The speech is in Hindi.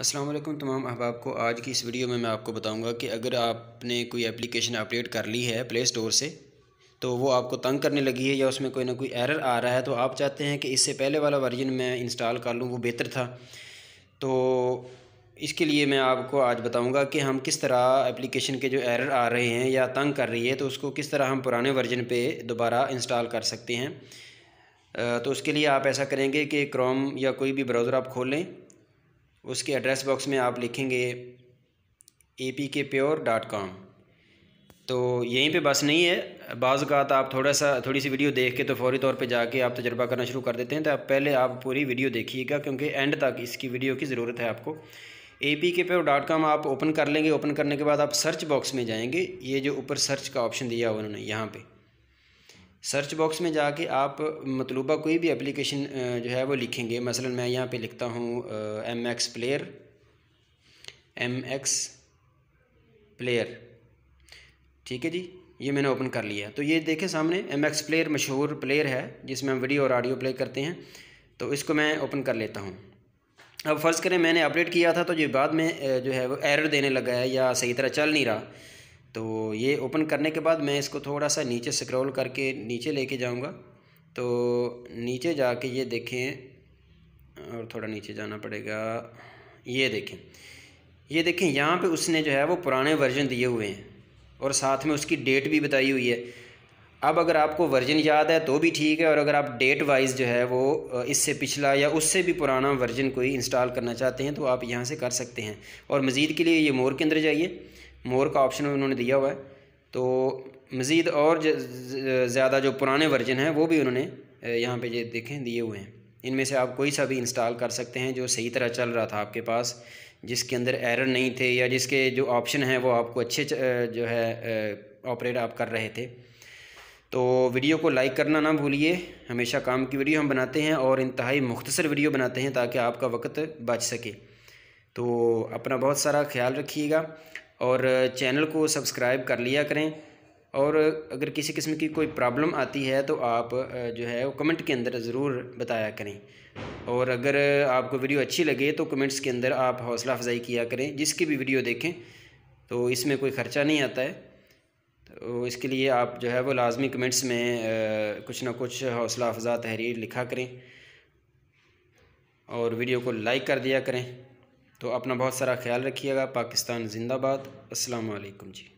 असलम तमाम अहबाब को आज की इस वीडियो में मैं आपको बताऊंगा कि अगर आपने कोई एप्लीकेशन अपडेट कर ली है प्ले स्टोर से तो वो आपको तंग करने लगी है या उसमें कोई ना कोई एरर आ रहा है तो आप चाहते हैं कि इससे पहले वाला वर्जन मैं इंस्टॉल कर लूँ वो बेहतर था तो इसके लिए मैं आपको आज बताऊँगा कि हम किस तरह एप्लीकेशन के जो एरर आ रहे हैं या तंग कर रही है तो उसको किस तरह हम पुराने वर्जन पर दोबारा इंस्टॉल कर सकते हैं तो उसके लिए आप ऐसा करेंगे कि क्रोम या कोई भी ब्राउज़र आप खोल लें उसके एड्रेस बॉक्स में आप लिखेंगे A P K pure dot com तो यहीं पे बस नहीं है बाज़ का आप थोड़ा सा थोड़ी सी वीडियो देख के तो फौरी तौर पे जाके आप तजर्बा करना शुरू कर देते हैं तो आप पहले आप पूरी वीडियो देखिएगा क्योंकि एंड तक इसकी वीडियो की ज़रूरत है आपको A P K pure dot com आप ओपन कर लेंगे ओपन करने के बाद आप सर्च बॉक्स में जाएंगे ये जो ऊपर सर्च का ऑप्शन दिया उन्होंने यहाँ पर सर्च बॉक्स में जाके आप मतलूबा कोई भी एप्लीकेशन जो है वो लिखेंगे मसलन मैं यहाँ पे लिखता हूँ M X player M X player ठीक है जी ये मैंने ओपन कर लिया तो ये देखें सामने एम एक्स प्लेयर मशहूर प्लेयर है जिसमें हम वीडियो और ऑडियो प्ले करते हैं तो इसको मैं ओपन कर लेता हूँ अब फ़र्ज़ करें मैंने अपडेट किया था तो ये बाद में जो है वो एरर देने लगा है या सही तरह चल नहीं रहा तो ये ओपन करने के बाद मैं इसको थोड़ा सा नीचे स्क्रॉल करके नीचे लेके जाऊंगा तो नीचे जाके ये देखें और थोड़ा नीचे जाना पड़ेगा ये देखें ये देखें यहाँ पे उसने जो है वो पुराने वर्जन दिए हुए हैं और साथ में उसकी डेट भी बताई हुई है अब अगर आपको वर्जन याद है तो भी ठीक है और अगर आप डेट वाइज जो है वो इससे पिछला या उससे भी पुराना वर्जन कोई इंस्टॉल करना चाहते हैं तो आप यहाँ से कर सकते हैं और मज़ीद के लिए ये मोर के अंदर जाइए मोर का ऑप्शन उन्होंने दिया हुआ है तो मज़ीद और ज़्यादा जो पुराने वर्जन हैं वो भी उन्होंने यहाँ पे ये देखें दिए हुए हैं इनमें से आप कोई सा भी इंस्टॉल कर सकते हैं जो सही तरह चल रहा था आपके पास जिसके अंदर एरर नहीं थे या जिसके जो ऑप्शन हैं वो आपको अच्छे जो है ऑपरेट आप कर रहे थे तो वीडियो को लाइक करना ना भूलिए हमेशा काम की वीडियो हम बनाते हैं और इंतहाई मुख्तसर वीडियो बनाते हैं ताकि आपका वक्त बच सके तो अपना बहुत सारा ख्याल रखिएगा और चैनल को सब्सक्राइब कर लिया करें और अगर किसी किस्म की कोई प्रॉब्लम आती है तो आप जो है वो कमेंट के अंदर ज़रूर बताया करें और अगर आपको वीडियो अच्छी लगे तो कमेंट्स के अंदर आप हौसला अफजाई किया करें जिसकी भी वीडियो देखें तो इसमें कोई ख़र्चा नहीं आता है तो इसके लिए आप जो है वो लाजमी कमेंट्स में आ, कुछ ना कुछ हौसला अफजा तहरीर लिखा करें और वीडियो को लाइक कर दिया करें तो अपना बहुत सारा ख्याल रखिएगा पाकिस्तान जिंदाबाद असलकम जी